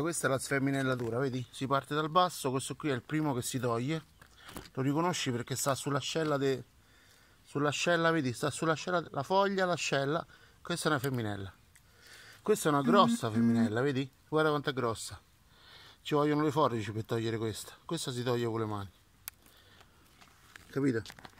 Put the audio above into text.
Questa è la sfemminellatura, vedi? Si parte dal basso, questo qui è il primo che si toglie. Lo riconosci perché sta sull'ascella de... sull'ascella, vedi? Sta sull'ascella la foglia, l'ascella. Questa è una femminella. Questa è una grossa mm. femminella, vedi? Guarda quanto è grossa. Ci vogliono le forbici per togliere questa. Questa si toglie con le mani. Capito?